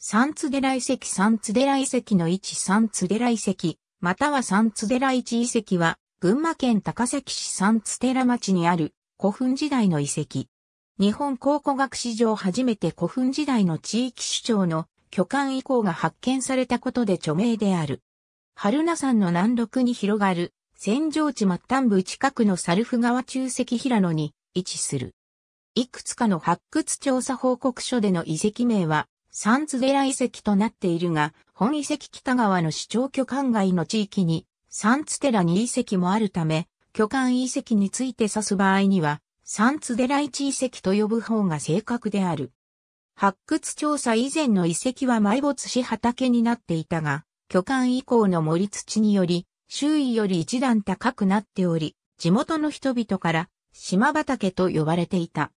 三津寺遺跡三津寺遺跡の位置三津寺遺跡、または三津寺一遺跡は、群馬県高崎市三津寺町にある古墳時代の遺跡。日本考古学史上初めて古墳時代の地域主張の巨漢遺構が発見されたことで著名である。春名山の南麓に広がる、扇状地末端部近くの猿府川中石平野に位置する。いくつかの発掘調査報告書での遺跡名は、サンズデラ遺跡となっているが、本遺跡北側の市長巨漢街の地域に、サンツ寺に遺跡もあるため、巨漢遺跡について指す場合には、サンツ寺一遺跡と呼ぶ方が正確である。発掘調査以前の遺跡は埋没し畑になっていたが、巨漢以降の盛り土により、周囲より一段高くなっており、地元の人々から島畑と呼ばれていた。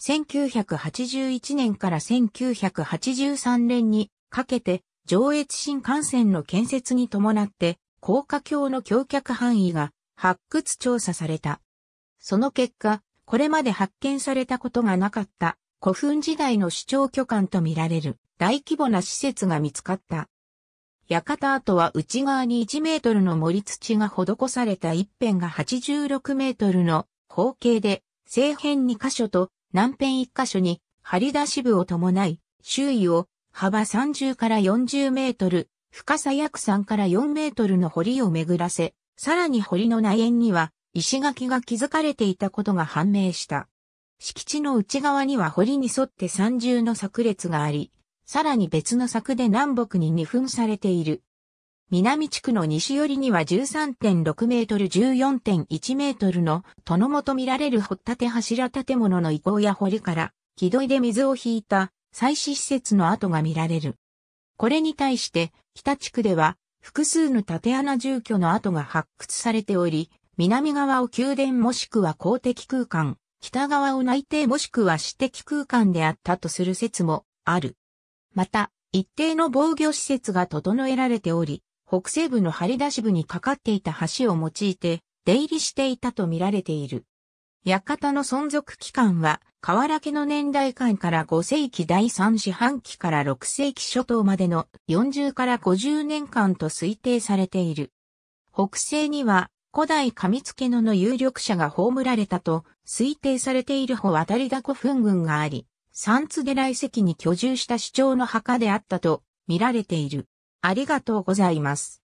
1981年から1983年にかけて上越新幹線の建設に伴って高架橋の橋脚範囲が発掘調査された。その結果、これまで発見されたことがなかった古墳時代の主張巨漢とみられる大規模な施設が見つかった。館跡は内側に1メートルの盛り土が施された一辺が86メートルの方形で、正辺2箇所と南辺一箇所に張り出し部を伴い、周囲を幅30から40メートル、深さ約3から4メートルの堀を巡らせ、さらに堀の内縁には石垣が築かれていたことが判明した。敷地の内側には堀に沿って三重の柵列があり、さらに別の柵で南北に二分されている。南地区の西寄りには13.6メートル14.1メートルの、殿もと見られる掘て柱建物の遺構や堀から、木戸で水を引いた、祭祀施設の跡が見られる。これに対して、北地区では、複数の縦穴住居の跡が発掘されており、南側を宮殿もしくは公的空間、北側を内定もしくは私的空間であったとする説もある。また、一定の防御施設が整えられており、北西部の張り出し部にかかっていた橋を用いて出入りしていたと見られている。館の存続期間は、河原家の年代間から5世紀第3四半期から6世紀初頭までの40から50年間と推定されている。北西には古代上付野の有力者が葬られたと推定されている方渡りだ古墳群があり、三津寺遺跡に居住した主張の墓であったと見られている。ありがとうございます。